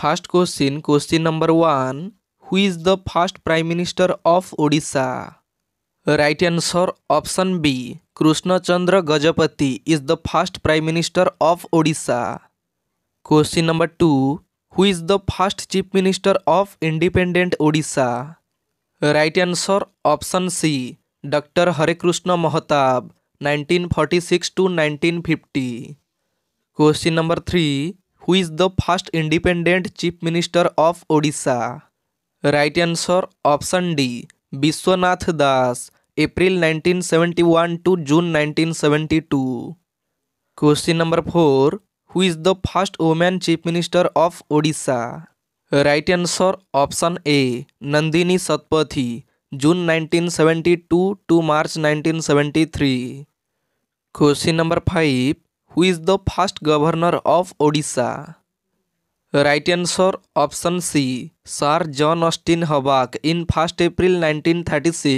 First question question number one who is the first prime minister of Odisha right answer option B Krishnachandra Gajapati is the first prime minister of Odisha question number two who is the first chief minister of independent Odisha right answer option C doctor Harekrishna Mahtab 1946 to fifty question number three who is the first independent chief minister of Odisha right answer option D Biswanath Das April 1971 to June 1972 question number four who is the first women chief minister of Odisha right answer option A Nandini Satpathy June 1972 to March 1973 question number five who is the first governor of Odisha right answer option C sir John Austin Hubback in first April 1936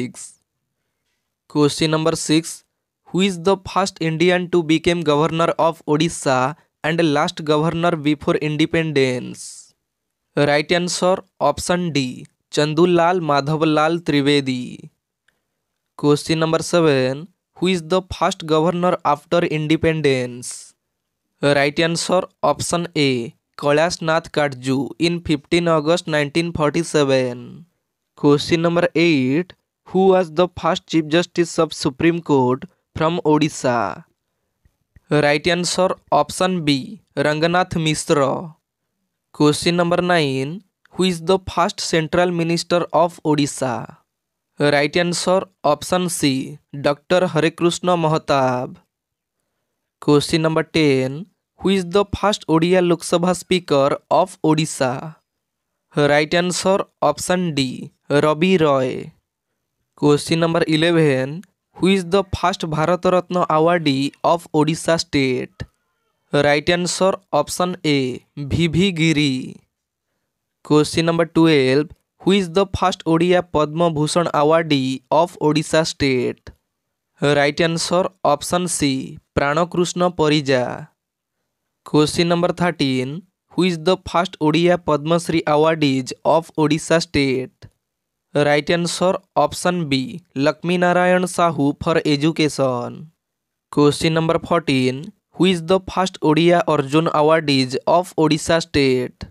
question number six who is the first Indian to became governor of Odisha and last governor before independence right answer option D Chandulal Madhavlal Trivedi question number seven who is the first governor after independence right answer option A Kailash Nath Katju in 15 August 1947 question number eight who was the first chief justice of supreme court from Odisha right answer option B Ranganath Mishra question number nine who is the first central minister of Odisha right answer option C doctor Harekrishna Mahtab question number ten who is the first Odia Lok Sabha speaker of Odisha right answer option D Rabi Ray question number eleven who is the first Bharat Ratna awardee of Odisha state right answer option A V V Giri question number twelve who is the first Odia Padma Bhushan awardee of Odisha state right answer option C Pranakrushna Parija question number thirteen who is the first Odia Padma Shri awardees of Odisha state right answer option B Laxmi Narayan Sahu for education question number fourteen who is the first Odia Arjuna awardees of Odisha state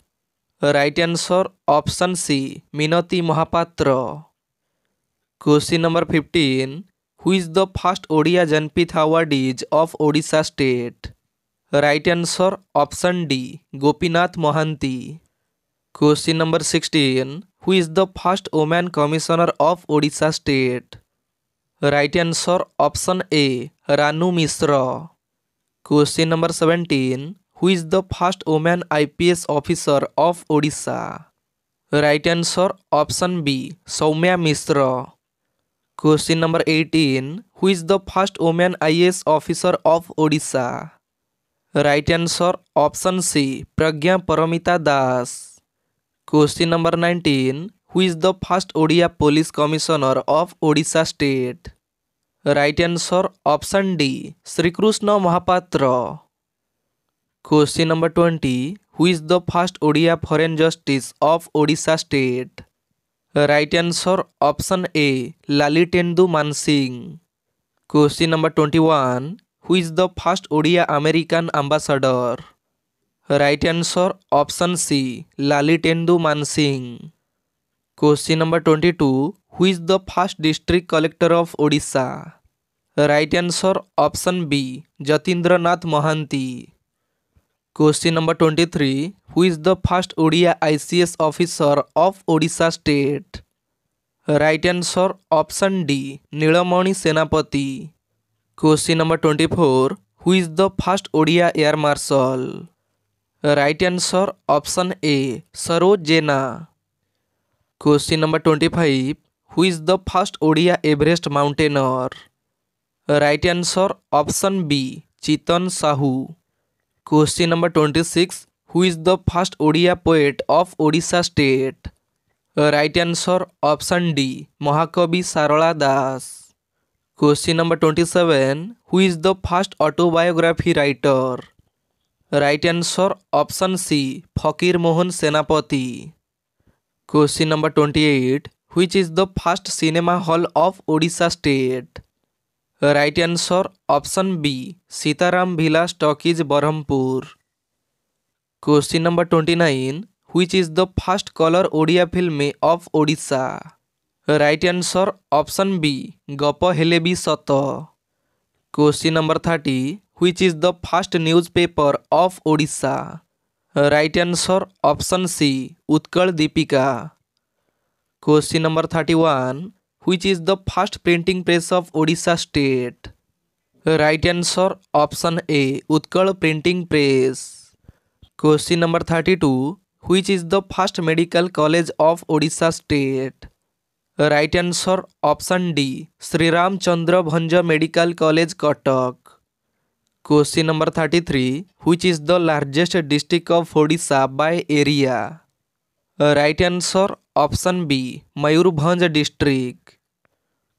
right answer option C Minati Mohapatra question number fifteen who is the first Odia Jnanpith award is of Odisha state right answer option D Gopinath Mohanty question number sixteen who is the first women commissioner of Odisha state right answer option A Ranu Mishra question number seventeen who is the first woman IPS officer of Odisha? Right answer option B, Soumya Mishra. Question number 18, who is the first woman IS officer of Odisha? Right answer option C, Pragya Paramita Das. Question number 19, who is the first Odia police commissioner of Odisha state? Right answer option D, Sri Krishna Mahapatra. Question number 20. Who is the first Odia Foreign Justice of Odisha State? Right answer option A. Lalitendu Man Singh. Question number 21. Who is the first Odia American ambassador? Right answer option C. Lalitendu Man Singh. Question number 22. Who is the first district collector of Odisha? Right answer option B. Jatindranath Mohanty. Question number 23. Who is the first Odia ICS officer of Odisha state? Right answer option D. Nilamani Senapati. Question number 24. Who is the first Odia air marshal? Right answer option A. Saroj Jena. Question number 25. Who is the first Odia Everest mountaineer? Right answer option B. Chitan Sahu. Question number 26 Who is the first Odia poet of Odisha state? Right answer option D Mahakavi Sarala Das. Question number 27 Who is the first autobiography writer? Right answer option C Fakir Mohan Senapati. Question number 28 Which is the first cinema hall of Odisha state? Right answer option B Sitaram भिला talkies Brahmapur question number twenty nine which is the first colour Odia film of Odisha right answer option B Gapa Hele Bi Sata question number thirty which is the first paper of Odisha right answer option C Utkal Dipika question number thirty one which is the first printing press of Odisha state? Right answer option A Utkal printing press. Question number 32 which is the first medical college of Odisha state? Right answer option D Sri Ramchandra Bhanja Medical College Kotak. Question number 33 which is the largest district of Odisha by area? Right answer option B Mayurbhanj district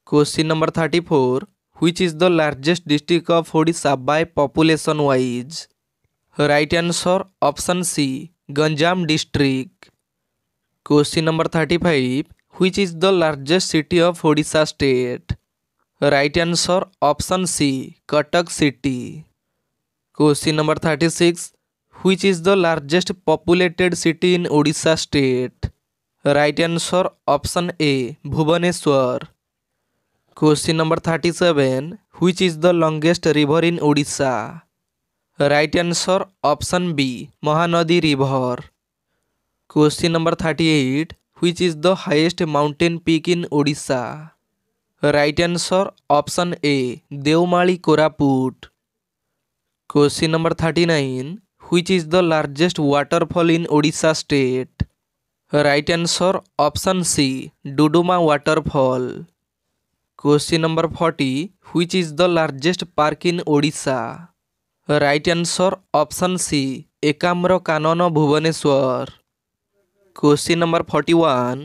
question number thirty four which is the largest district of Odisha by population wise right answer option C Ganjam district question number thirty five which is the largest city of Odisha state right answer option C Cuttack city question number thirty six which is the largest populated city in Odisha state right answer option A Bhubaneswar question number thirty seven which is the longest river in Odisha right answer option B Mahanadi river question number thirty eight which is the highest mountain peak in Odisha? Right answer option A Devmali Koraput. Question number 39 which is the largest waterfall in Odisha state? Right answer option C Duduma waterfall question number forty which is the largest park in Odisha right answer option C Ekamra Kanan Bhubaneswar question number forty one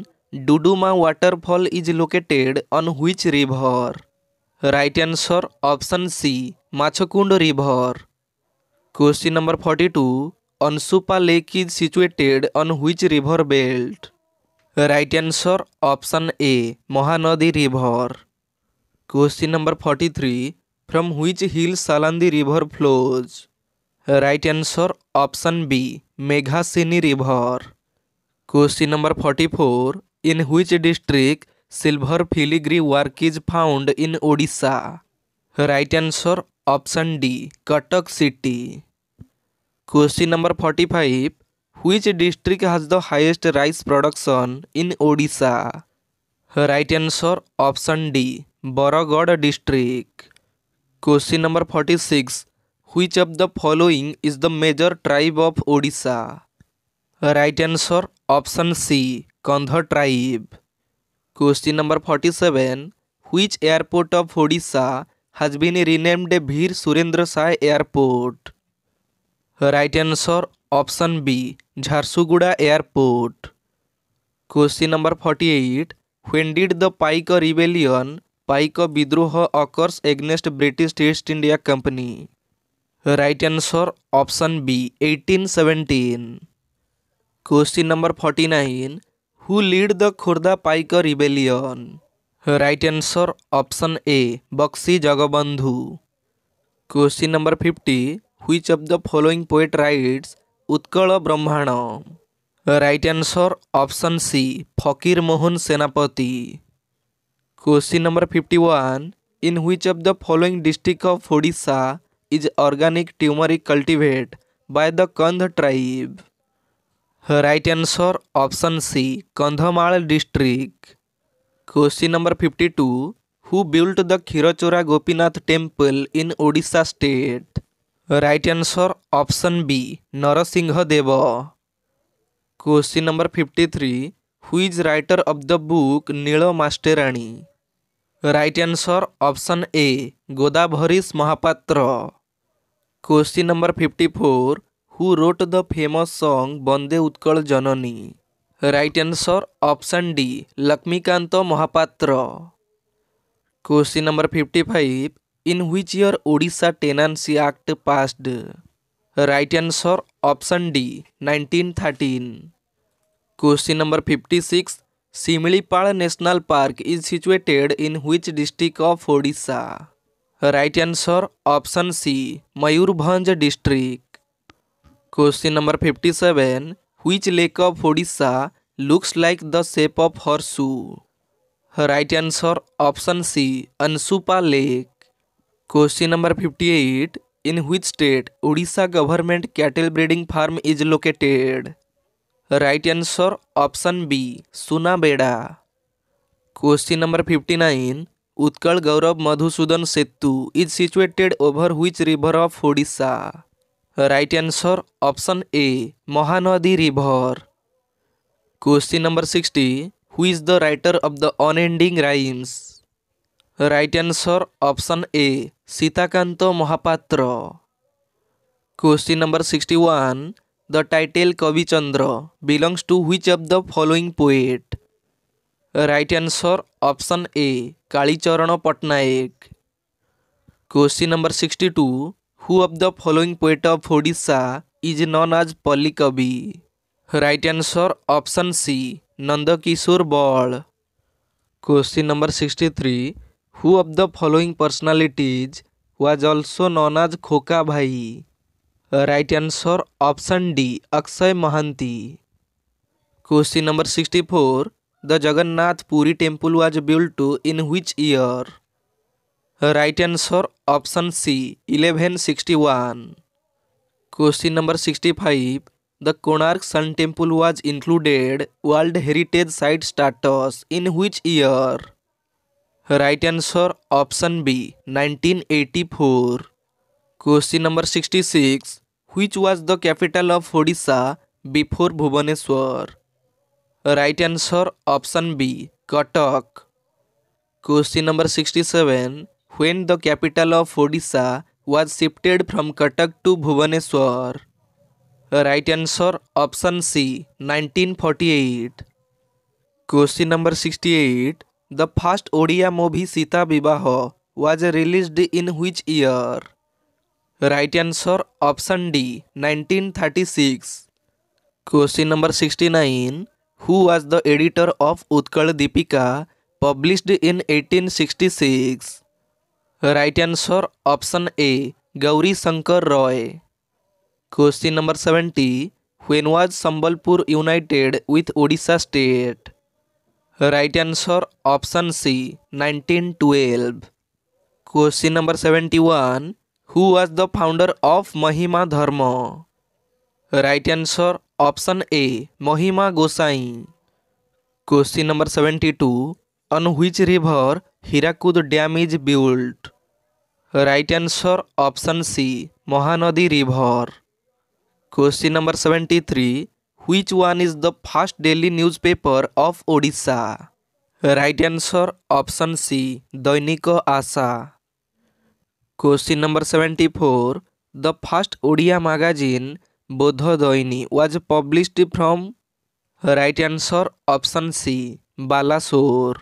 Duduma waterfall is located on which river right answer option C Machkund river question number forty two Ansupa lake is situated on which river belt right answer option A Mahanadi river question number forty three from which hill सालांदी river flows right answer option B Meghasini river question number forty four in which district silver filigree work is found in Odisha right answer option D Cuttack city Question number 45 Which district has the highest rice production in Odisha? Right answer option D Baragad district. Question number 46 Which of the following is the major tribe of Odisha? Right answer option C Kandha tribe. Question number 47 Which airport of Odisha has been renamed Bhir Surendra Sai Airport? Right answer option B Jharsuguda airport question number forty eight when did the Paika rebellion Paika विद्रोह occurs against British East India company right answer option B 1817 question number forty nine who lead the Khurda Paika rebellion right answer option A Bakshi Jagabandhu question number fifty which of the following poet writes Utkala Brahmana? Right answer option C Fakir Mohan Senapati. Question number 51 In which of the following district of Odisha is organic turmeric cultivated by the Kandh tribe? Right answer option C Kandamal district. Question number 52 Who built the Khirochora Gopinath temple in Odisha state? Right answer option B Narasimha Deva question number fifty three who is writer of the book Nila Mastrani right answer option A Godavarish Mahapatra question number fifty four who wrote the famous song Vande Utkal Janani right answer option D Laxmikanta Mahapatra question number fifty five in which year Odisha tenancy act passed right answer option D 1913 thirteen question number 56 six Similipal national park is situated in which district of Odisha right answer option C Mayurbhanj district question number 57 seven which lake of Odisha looks like the shape of horseshoe right answer option C Ansupa lake question number fifty eight in which state Orissa government cattle breeding farm is located right answer option B Sunabeda question number fifty nine Utkal Gourav Madhusudan Setu is situated over which river of Orissa right answer option A Mahanadi river question number sixty who is the writer of the unending rhymes right answer option A Sitakant Mahapatra question number sixty one the title Kabichandra belongs to which of the following poet right answer option A Kalicharan Patnaik question number sixty two who of the following poet of Odisha is known as Palli Kabi right answer option C Nandakishore Bal question number sixty three who of the following पर्सनालीटीज was also known as Khoka Bhai right answer option D Akshaya Mohanty question number sixty four the Jagannath Puri temple was build to in which year right answer option C eleven sixty one question number sixty five the Konark sun temple was included world heritage site status in which year right answer option B 1984 question number sixty six which was the capital of Odisha before Bhubaneswar right answer option B Cuttack question number sixty seven when the capital of Odisha was shifted from Cuttack to Bhubaneswar right answer option C 1948 question number sixty eight the first Odia movie Sita Bibaha was released in which year right answer option D 1936 question number sixty nine who was the editor of Utkal Dipika published in 1866 right answer option A Gouri Shankar Ray question number seventy when was Sambalpur United with Odisha state right answer option C 1912 question number 71 who was the founder of Mahima Dharma right answer option A Mahima Gosain question number 72 on which river Hirakud dam is built right answer option C Mahanadi river question number 73 which one is the first daily newspaper of Odisha? Right answer option C Dainiko Asha. Question number 74 The first Odia magazine Bodhodoini was published from Right answer option C Balasore.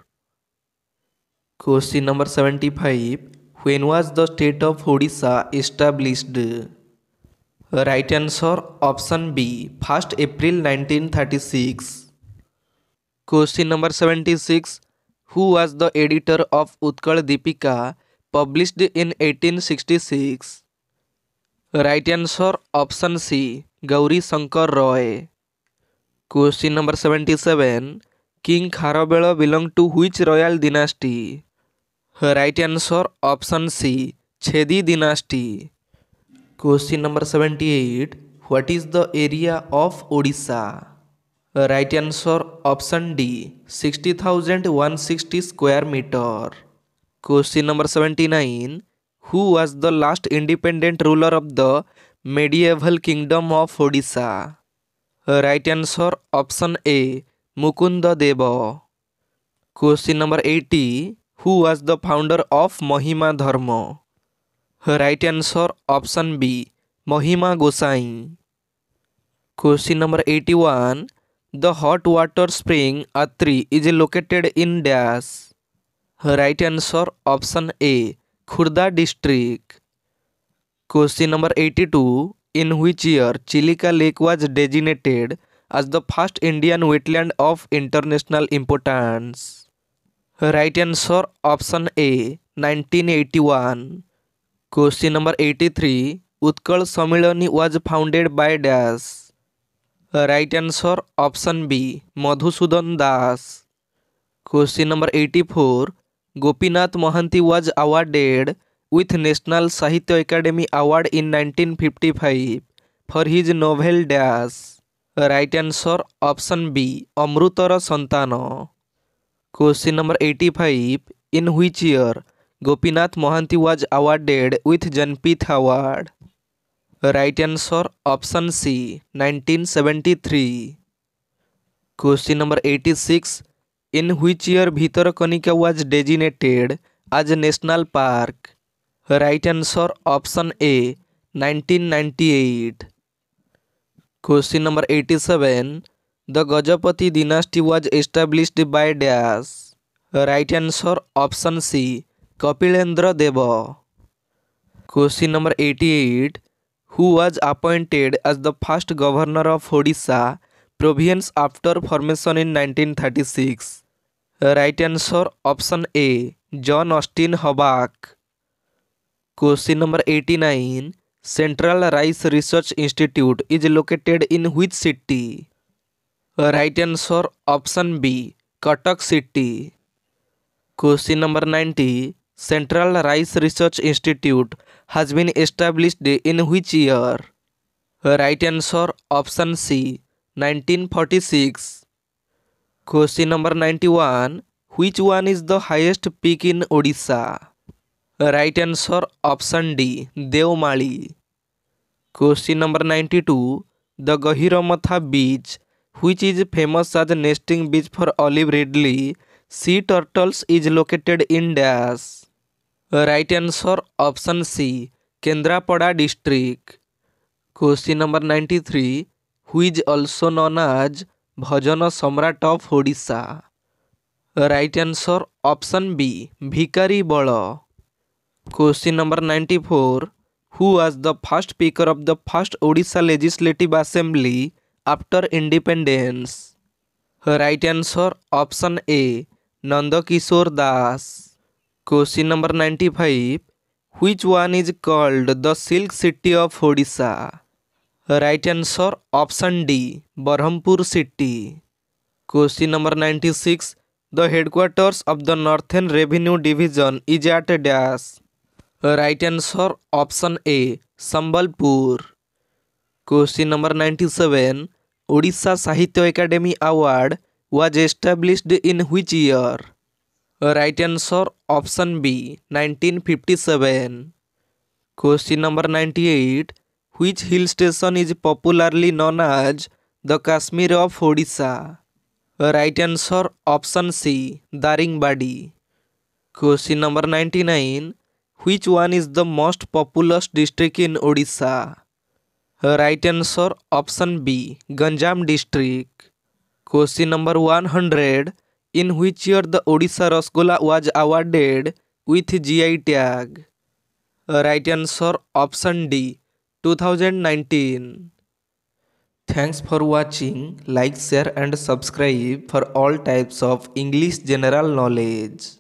Question number 75 When was the state of Odisha established? Right answer option B first April 1936 question number 76 who was the editor of Utkal Dipika published in 1866 right answer option C Gouri Shankar Ray question number seventy seven king Kharavela belong to which royal dynasty right answer option C Chedi dynasty Question number 78. What is the area of Odisha? Right answer option D 60,160 square meter. Question number 79. Who was the last independent ruler of the medieval kingdom of Odisha? Right answer option A Mukunda Deva. Question number 80. Who was the founder of Mahima Dharma? Right answer option B Mahima Gosain question number eighty one the hot water spring Atri is located in dash right answer option A Khurda district question number eighty two in which year Chilika lake was designated as the first Indian wetland of international importance right answer option A nineteen eighty one question number eighty three Utkal Sammilani was founded by dash right answer option B Madhusudan Das question number eighty four Gopinath Mohanty was awarded with national Sahitya academy award in nineteen fifty five for his novel dash right answer option B Amrutara Santana question number eighty five in which year Gopinath Mohanty was awarded with Jnanpith award right answer option C 1973 question number six in which year Kanika was designated as national park right answer option A 1998 question number 87 seven the Gajapati dynasty was established by dash right answer option C 1948 Kapileendra Deva. Question number 88 Who was appointed as the first governor of Odisha province after formation in 1936? Right answer option A John Austin Hobart. Question number 89 Central Rice Research Institute is located in which city? Right answer option B Katak city. Question number 90 Central Rice Research Institute has been established in which year? Right answer option C 1946. Question number 91 Which one is the highest peak in Odisha? Right answer option D Devmali. Question number 92 The Gahiramatha beach which is famous as nesting beach for olive ridley sea turtles is located in dash right answer option C Kendrapara district question number ninety three who is also known as Bhajan Samrat of Odisha right answer option B Bhikari Bal question number ninety four who was the first speaker of the first Odisha legislative assembly after independence right answer option A Nandakishore Das question number ninety five which one is called the silk city of Odisha right answer option D Brahmapur city question number ninety six the headquarters of the northern revenue division is at dash right answer option A Sambalpur question number ninety seven Odisha Sahitya academy award was established in which year right answer option B 1957 question number ninety eight which hill station is popularly known as the Kashmir of Odisha right answer option C Daringbadi question number ninety nine which one is the most populous district in Odisha right answer option B Ganjam district Question number 100 In which year the Odisha Rasgola was awarded with G.I.T.A. tag? Uh, right answer option D 2019. Thanks for watching. Like, share and subscribe for all types of English general knowledge.